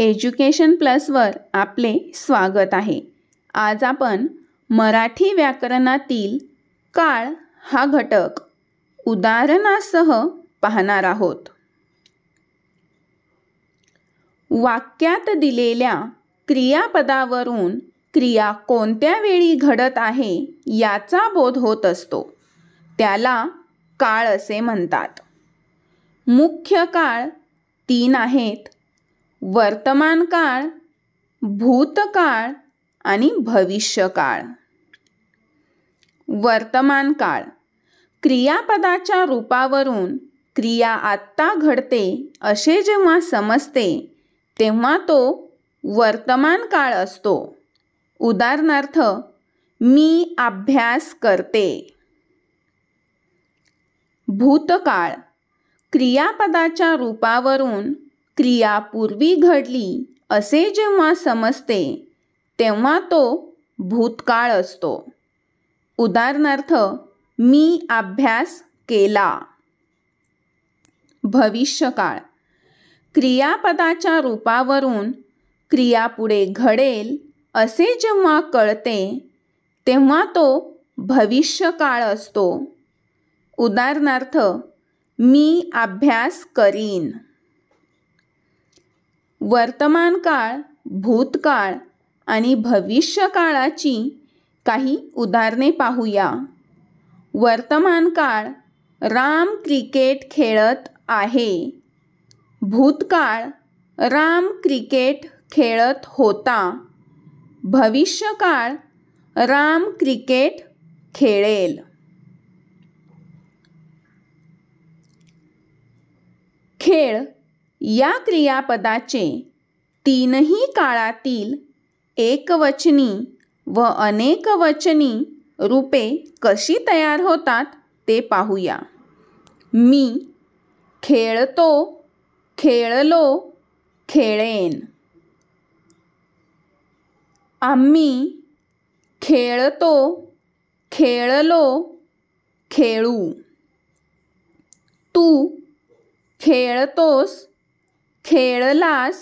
education प्लसवर आपले स्वागत आहे आज आपण मराठी व्याकरणातील काळ हा घटक उदाहरणासह पाहणार आहोत वाक्यात दिलेल्या क्रियापदावरून क्रिया कोणत्या वेळी घडत आहे याचा बोध होत असतो त्याला काळ असे म्हणतात मुख्य काळ तीन आहेत वर्तमान काळ भूतकाळ आणि भविष्यकाळ वर्तमान काळ क्रियापदाच्या रूपावरून क्रिया आत्ता घडते असे जेव्हा समजते तेव्हा तो वर्तमान काळ असतो उदाहरणार्थ मी अभ्यास करते भूतकाळ क्रियापदाच्या रूपावरून क्रिया पूर्वी घडली असे जेव्हा समजते तेव्हा तो भूतकाळ असतो उदाहरणार्थ मी अभ्यास केला भविष्यकाळ क्रियापदाच्या रूपावरून क्रिया पुढे घडेल असे जेव्हा कळते तेव्हा तो भविष्यकाळ असतो उदाहरणार्थ मी अभ्यास करीन वर्तमान काळ भूतकाळ आणि भविष्यकाळाची काही उदाहरणे पाहूया वर्तमान काळ राम क्रिकेट खेळत आहे भूतकाळ राम क्रिकेट खेळत होता भविष्यकाळ राम क्रिकेट खेळेल खेळ या क्रियापदाचे तीनही काळातील एकवचनी व अनेकवचनी रूपे कशी तयार होतात ते पाहूया मी खेळतो खेळलो खेळेन आम्ही खेळतो खेळलो खेळू तू खेळतोस खेळलास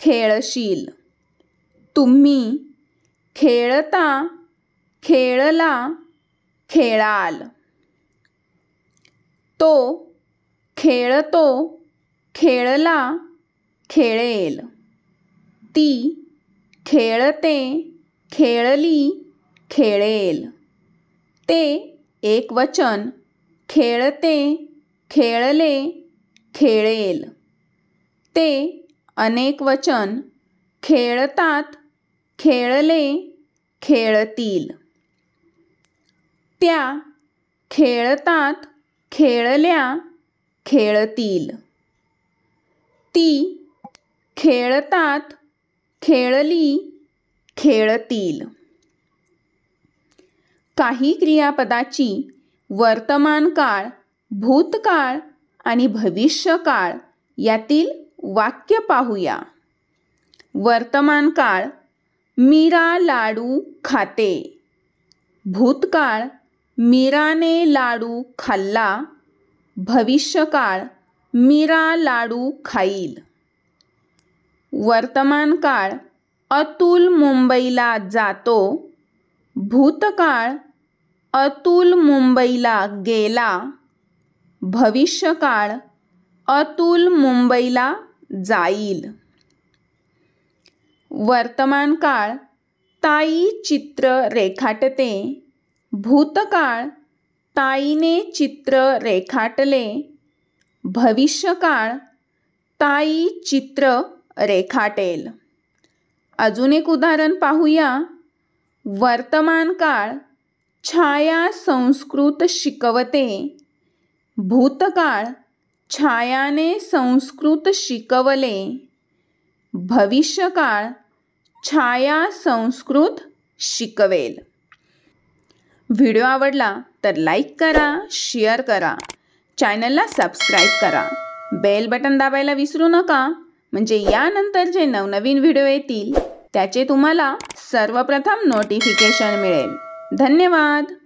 खेळशील तुम्ही खेळता खेळला खेळाल तो खेळतो खेळला खेळेल ती खेळते खेळली खेळेल ते एकवचन खेळते खेळले खेळेल ते अनेक वचन खेळतात खेळले खेळतील त्या खेळतात खेळल्या खेळतील ती खेळतात खेळली खेळतील काही क्रियापदाची वर्तमान काळ भूतकाळ आणि भविष्यकाळ यातील वाक्य पाहूया वर्तमान काळ मीरा लाडू खाते भूतकाळ मीराने लाडू खाल्ला भविष्यकाळ मीरा लाडू खाईल वर्तमान काळ अतुल मुंबईला जातो भूतकाळ अतुल मुंबईला गेला भविष्यकाळ अतुल मुंबईला जाईल वर्तमान काळ ताई चित्र रेखाटते भूतकाळ ताईने चित्र रेखाटले भविष्यकाळ ताई चित्र रेखाटेल अजून एक उदाहरण पाहूया वर्तमान काळ छाया संस्कृत शिकवते भूतकाळ छायाने संस्कृत शिकवले भविष्यकाळ छाया संस्कृत शिकवेल व्हिडिओ आवडला तर लाईक करा शेअर करा चॅनलला सबस्क्राईब करा बेल बटन दाबायला विसरू नका म्हणजे यानंतर जे नवनवीन व्हिडिओ येतील त्याचे तुम्हाला सर्वप्रथम नोटिफिकेशन मिळेल धन्यवाद